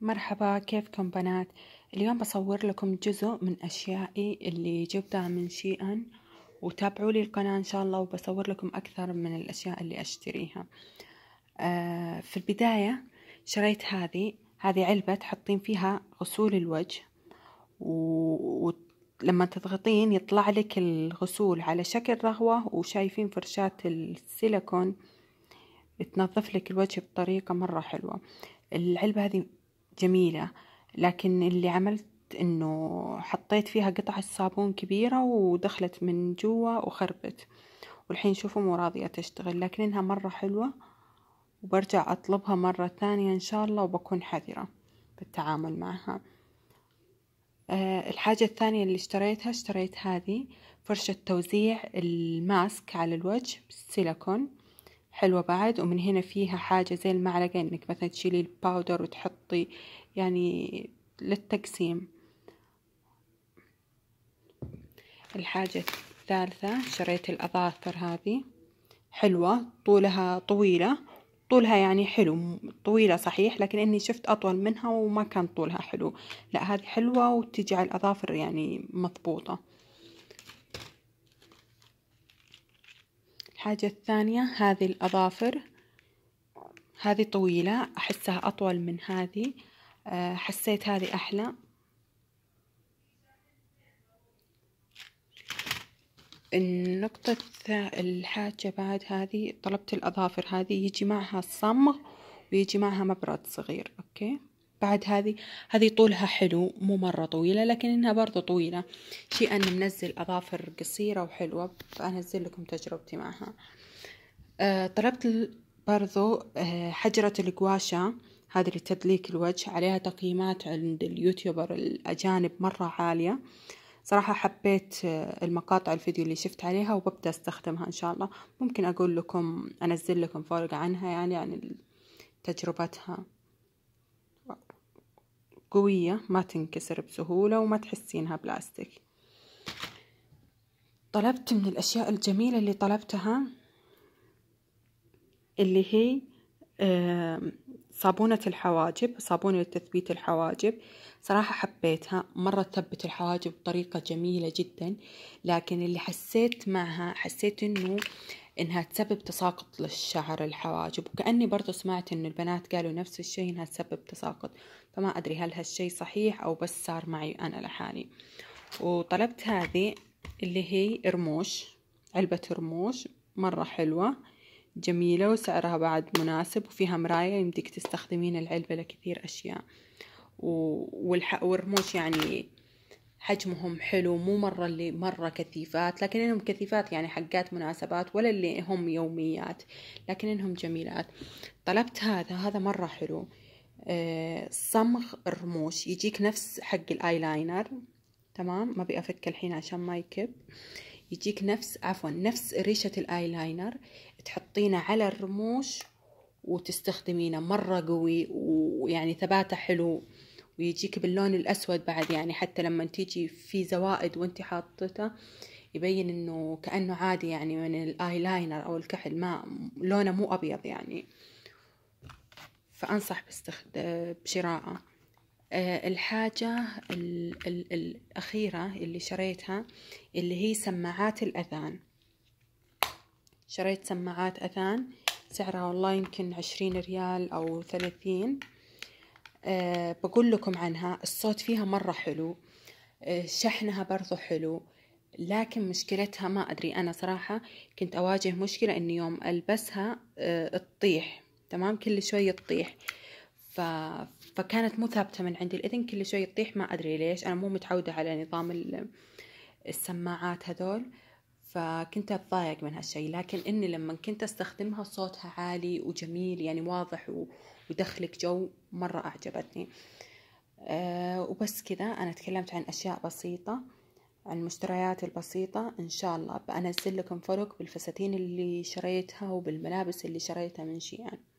مرحبا كيفكم بنات اليوم بصور لكم جزء من أشيائي اللي جبتها من شيئا وتابعوا لي القناة إن شاء الله وبصور لكم أكثر من الأشياء اللي أشتريها آه في البداية شريت هذه هذه علبة تحطين فيها غسول الوجه ولما تضغطين يطلع لك الغسول على شكل رغوة وشايفين فرشاة السيليكون تنظف لك الوجه بطريقة مرة حلوة العلبة هذه جميلة لكن اللي عملت انه حطيت فيها قطع الصابون كبيرة ودخلت من جوا وخربت والحين شوفوا مو راضية تشتغل لكنها مرة حلوة وبرجع اطلبها مرة ثانية ان شاء الله وبكون حذرة بالتعامل معها آه، الحاجة الثانية اللي اشتريتها اشتريت هذه فرشة توزيع الماسك على الوجه بالسيليكون حلوة بعد ومن هنا فيها حاجة زي المعلقة انك مثلا تشيلي الباودر وتحطي يعني للتقسيم الحاجة الثالثة شريت الأظافر هذه حلوة طولها طويلة طولها يعني حلو طويلة صحيح لكن إني شفت أطول منها وما كان طولها حلو لا هذه حلوة وتجي على الأظافر يعني مضبوطة الحاجة الثانية هذه الأظافر هذه طويلة أحسها أطول من هذه آه، حسيت هذه أحلى النقطة الحاجة بعد هذه طلبت الأظافر هذه يجي معها الصمغ ويجي معها مبرد صغير أوكي بعد هذه هذه طولها حلو مو مرة طويلة لكن انها برضو طويلة شيء انا منزل اظافر قصيرة وحلوة فانزل لكم تجربتي معها آه، طلبت برضو آه، حجرة القواشة هذه لتدليك الوجه عليها تقييمات عند اليوتيوبر الأجانب مرة عالية صراحة حبيت آه، المقاطع الفيديو اللي شفت عليها وببدأ استخدمها إن شاء الله ممكن أقول لكم أنزل لكم فرق عنها يعني عن تجربتها قوية ما تنكسر بسهولة وما تحسينها بلاستيك طلبت من الأشياء الجميلة اللي طلبتها اللي هي صابونة الحواجب صابونة لتثبيت الحواجب صراحة حبيتها مرة تثبت الحواجب بطريقة جميلة جدا لكن اللي حسيت معها حسيت انه إنها تسبب تساقط للشعر الحواجب وكأني برضو سمعت إنه البنات قالوا نفس الشيء إنها تسبب تساقط فما أدري هل هالشيء صحيح أو بس صار معي أنا لحالي وطلبت هذه اللي هي رموش علبة رموش مرة حلوة جميلة وسعرها بعد مناسب وفيها مراية يمديك تستخدمين العلبة لكثير أشياء و... والح... والرموش يعني حجمهم حلو مو مرة اللي مرة كثيفات لكن انهم كثيفات يعني حقات مناسبات ولا اللي هم يوميات لكن انهم جميلات طلبت هذا هذا مرة حلو آه، صمغ الرموش يجيك نفس حق الايلاينر تمام ما ابي افك الحين عشان ما يكب يجيك نفس عفوا نفس ريشة الايلاينر تحطينه على الرموش وتستخدمينه مرة قوي ويعني ثباته حلو ويجيك باللون الأسود بعد يعني حتى لما تيجي في زوائد وانت حاطته يبين انه كأنه عادي يعني من الآي لاينر او الكحل ما لونه مو ابيض يعني فانصح بشراءه آه، الحاجة ال... ال... الأخيرة اللي شريتها اللي هي سماعات الأذان شريت سماعات أذان سعرها والله يمكن عشرين ريال أو ثلاثين آه، بقول لكم عنها الصوت فيها مرة حلو آه، شحنها برضو حلو لكن مشكلتها ما أدري أنا صراحة كنت أواجه مشكلة أني يوم ألبسها تطيح آه، تمام كل شوي تطيح ف... فكانت مو ثابتة من عند الإذن كل شوي تطيح ما أدري ليش أنا مو متعودة على نظام السماعات هذول فكنت أتضايق من هالشي لكن إني لما كنت أستخدمها صوتها عالي وجميل يعني واضح ودخلك جو مرة أعجبتني أه وبس كذا أنا تكلمت عن أشياء بسيطة عن المشتريات البسيطة إن شاء الله بأنزل لكم فرق بالفساتين اللي شريتها وبالملابس اللي شريتها من شيئا يعني.